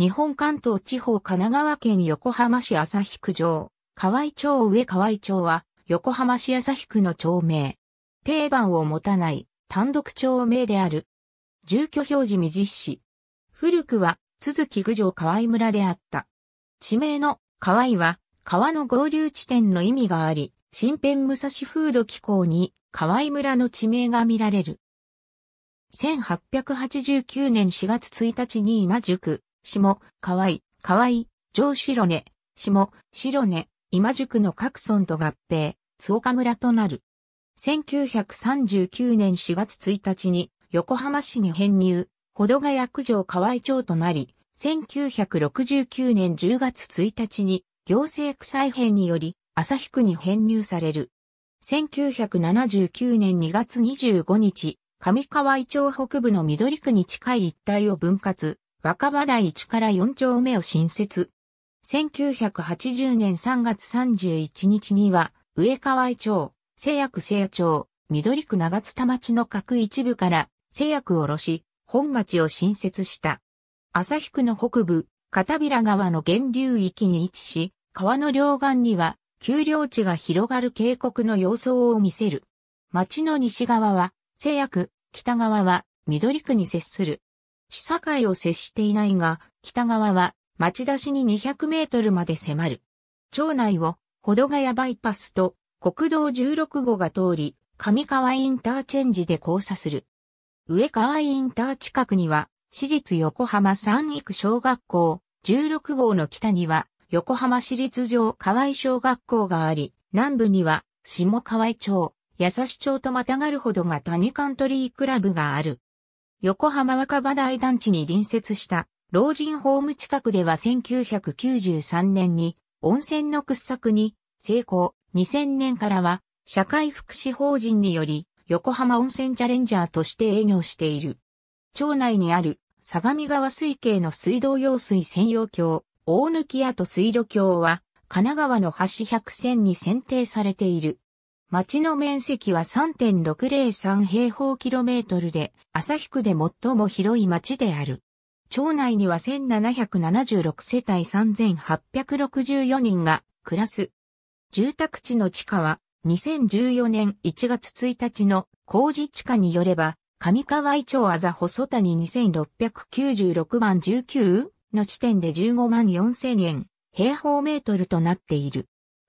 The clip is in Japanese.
日本関東地方神奈川県横浜市旭区上、河合町上河合町は、横浜市旭区の町名。定番を持たない、単独町名である。住居表示未実施。古くは、都築郡上河合村であった。地名の河合は、川の合流地点の意味があり、新編武蔵風土機構に河合村の地名が見られる。1889年4月1日に今宿、下、河合、河合、上白根、下、白根、今宿の各村と合併、津岡村となる。1939年4月1日に横浜市に編入、保土ヶ谷区城河合町となり、1969年10月1日に行政区再編により、旭区に編入される。1979年2月25日、上河合町北部の緑区に近い一帯を分割、若葉台一から四丁目を新設。1980年3月31日には、上川井町、製薬製町、緑区長津田町の各一部から、製薬し、本町を新設した。旭区の北部、片平川の源流域に位置し、川の両岸には、丘陵地が広がる渓谷の様相を見せる。町の西側は、製薬、北側は、緑区に接する。市境を接していないが、北側は町田市に200メートルまで迫る。町内を、保土ヶ谷バイパスと国道16号が通り、上川インターチェンジで交差する。上川インター近くには、市立横浜三育小学校、16号の北には、横浜市立上川井小学校があり、南部には、下川井町、八橋町とまたがるほどが谷カントリークラブがある。横浜若葉台団地に隣接した老人ホーム近くでは1993年に温泉の掘削に成功、2000年からは社会福祉法人により横浜温泉チャレンジャーとして営業している。町内にある相模川水系の水道用水専用橋、大貫跡水路橋は神奈川の橋100選に選定されている。町の面積は3.603平方キロメートルで、旭区で最も広い町である。町内には1776世帯3864人が暮らす。住宅地の地価は、2014年1月1日の工事地価によれば、上川井町あざ細谷2696番19の地点で15万4000円平方メートルとなっている。